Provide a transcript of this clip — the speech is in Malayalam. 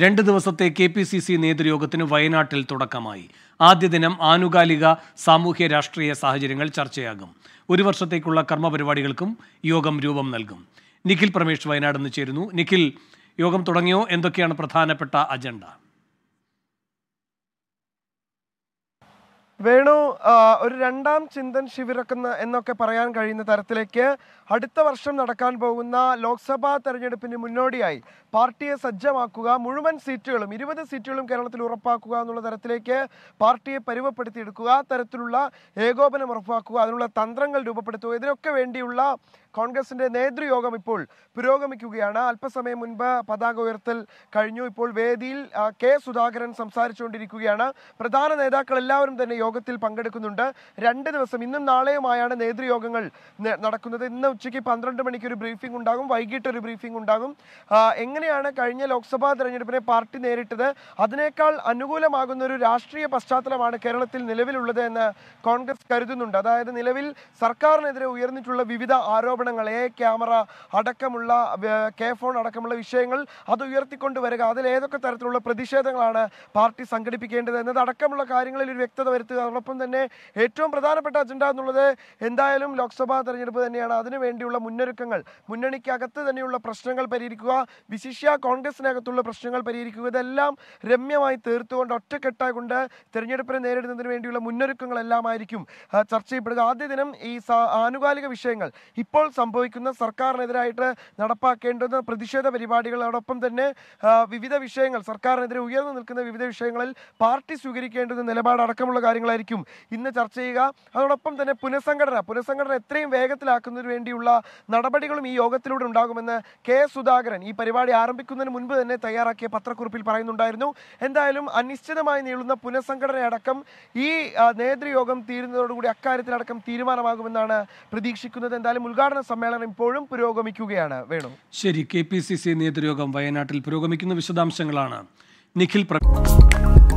രണ്ട് ദിവസത്തെ കെ പി സി സി നേതൃയോഗത്തിന് വയനാട്ടിൽ തുടക്കമായി ആദ്യ ദിനം ആനുകാലിക സാമൂഹ്യ രാഷ്ട്രീയ സാഹചര്യങ്ങൾ ചർച്ചയാകും ഒരു വർഷത്തേക്കുള്ള കർമ്മപരിപാടികൾക്കും യോഗം രൂപം നൽകും നിഖിൽ പ്രമേഷ് വയനാട് നിന്ന് ചേരുന്നു നിഖിൽ യോഗം തുടങ്ങിയോ എന്തൊക്കെയാണ് പ്രധാനപ്പെട്ട അജണ്ട വേണു ഒരു രണ്ടാം ചിന്തൻ ശിവിറക്കുന്ന എന്നൊക്കെ പറയാൻ കഴിയുന്ന തരത്തിലേക്ക് അടുത്ത വർഷം നടക്കാൻ പോകുന്ന ലോക്സഭാ തെരഞ്ഞെടുപ്പിന് മുന്നോടിയായി പാർട്ടിയെ സജ്ജമാക്കുക മുഴുവൻ സീറ്റുകളും ഇരുപത് സീറ്റുകളും കേരളത്തിൽ ഉറപ്പാക്കുക എന്നുള്ള തരത്തിലേക്ക് പാർട്ടിയെ പരുവപ്പെടുത്തിയെടുക്കുക ആ തരത്തിലുള്ള ഏകോപനം ഉറപ്പാക്കുക അതിനുള്ള തന്ത്രങ്ങൾ രൂപപ്പെടുത്തുക ഇതിനൊക്കെ വേണ്ടിയുള്ള കോൺഗ്രസിന്റെ നേതൃയോഗം ഇപ്പോൾ പുരോഗമിക്കുകയാണ് അല്പസമയം മുൻപ് പതാക ഉയർത്തൽ കഴിഞ്ഞു ഇപ്പോൾ വേദിയിൽ കെ സുധാകരൻ സംസാരിച്ചുകൊണ്ടിരിക്കുകയാണ് പ്രധാന നേതാക്കൾ എല്ലാവരും തന്നെ യോഗത്തിൽ പങ്കെടുക്കുന്നുണ്ട് രണ്ട് ദിവസം ഇന്നും നാളെയുമായാണ് നേതൃയോഗങ്ങൾ നടക്കുന്നത് ഇന്ന് ഉച്ചയ്ക്ക് പന്ത്രണ്ട് മണിക്ക് ഒരു ബ്രീഫിംഗ് ഉണ്ടാകും വൈകിട്ട് ഒരു ബ്രീഫിംഗ് ഉണ്ടാകും എങ്ങനെ എങ്ങനെയാണ് കഴിഞ്ഞ ലോക്സഭാ തെരഞ്ഞെടുപ്പിനെ പാർട്ടി നേരിട്ടത് അതിനേക്കാൾ അനുകൂലമാകുന്ന ഒരു രാഷ്ട്രീയ പശ്ചാത്തലമാണ് കേരളത്തിൽ നിലവിലുള്ളത് എന്ന് കോൺഗ്രസ് കരുതുന്നുണ്ട് അതായത് നിലവിൽ സർക്കാരിനെതിരെ ഉയർന്നിട്ടുള്ള വിവിധ ആരോപണങ്ങൾ എ ക്യാമറ അടക്കമുള്ള കെ ഫോൺ അടക്കമുള്ള വിഷയങ്ങൾ അത് ഉയർത്തിക്കൊണ്ട് വരിക അതിൽ ഏതൊക്കെ തരത്തിലുള്ള പ്രതിഷേധങ്ങളാണ് പാർട്ടി സംഘടിപ്പിക്കേണ്ടത് എന്നത് അടക്കമുള്ള കാര്യങ്ങളിൽ ഒരു വ്യക്തത വരുത്തുക അതോടൊപ്പം തന്നെ ഏറ്റവും പ്രധാനപ്പെട്ട അജണ്ട എന്നുള്ളത് എന്തായാലും ലോക്സഭാ തെരഞ്ഞെടുപ്പ് തന്നെയാണ് അതിനുവേണ്ടിയുള്ള മുന്നൊരുക്കങ്ങൾ മുന്നണിക്കകത്ത് തന്നെയുള്ള പ്രശ്നങ്ങൾ പരിഹരിക്കുക ശിഷ്യ കോൺഗ്രസിനകത്തുള്ള പ്രശ്നങ്ങൾ പരിഹരിക്കുക ഇതെല്ലാം രമ്യമായി തീർത്തുകൊണ്ട് ഒറ്റക്കെട്ടായി കൊണ്ട് തെരഞ്ഞെടുപ്പിനെ നേരിടുന്നതിന് വേണ്ടിയുള്ള മുന്നൊരുക്കങ്ങളെല്ലാമായിരിക്കും ചർച്ച ചെയ്യപ്പെടുക ആദ്യ ദിനം ഈ ആനുകാലിക വിഷയങ്ങൾ ഇപ്പോൾ സംഭവിക്കുന്ന സർക്കാരിനെതിരായിട്ട് നടപ്പാക്കേണ്ടുന്ന പ്രതിഷേധ പരിപാടികളോടൊപ്പം തന്നെ വിവിധ വിഷയങ്ങൾ സർക്കാരിനെതിരെ ഉയർന്നു നിൽക്കുന്ന വിവിധ വിഷയങ്ങളിൽ പാർട്ടി സ്വീകരിക്കേണ്ടുന്ന നിലപാടടക്കമുള്ള കാര്യങ്ങളായിരിക്കും ഇന്ന് ചർച്ച ചെയ്യുക അതോടൊപ്പം തന്നെ പുനഃസംഘടന പുനഃസംഘടന എത്രയും വേഗത്തിലാക്കുന്നതിന് വേണ്ടിയുള്ള നടപടികളും ഈ യോഗത്തിലൂടെ ഉണ്ടാകുമെന്ന് കെ സുധാകരൻ ഈ പരിപാടി ആരംഭിക്കുന്നതിന് മുൻപ് തന്നെ തയ്യാറാക്കിയ പത്രക്കുറിപ്പിൽ പറയുന്നുണ്ടായിരുന്നു എന്തായാലും അനിശ്ചിതമായി നീളുന്ന പുനഃസംഘടനയടക്കം ഈ നേതൃയോഗം തീരുന്നതോടുകൂടി അക്കാര്യത്തിലടക്കം തീരുമാനമാകുമെന്നാണ് പ്രതീക്ഷിക്കുന്നത് എന്തായാലും ഉദ്ഘാടന സമ്മേളനം ഇപ്പോഴും പുരോഗമിക്കുകയാണ് വേണു ശരി കെ പി സി സി നേതൃയോഗം വയനാട്ടിൽ പുരോഗമിക്കുന്ന വിശദാംശങ്ങളാണ് നിഖിൽ പ്രകാശ്